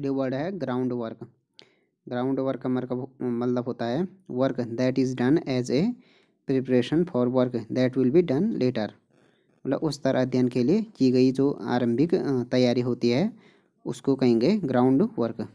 ये वर्ड है ground work ground work का मतलब होता है work that is done as a preparation for work that will be done later मतलब उस तरह अध्ययन के लिए की गई जो आरंभिक तैयारी होती है उसको कहेंगे ग्राउंड वर्क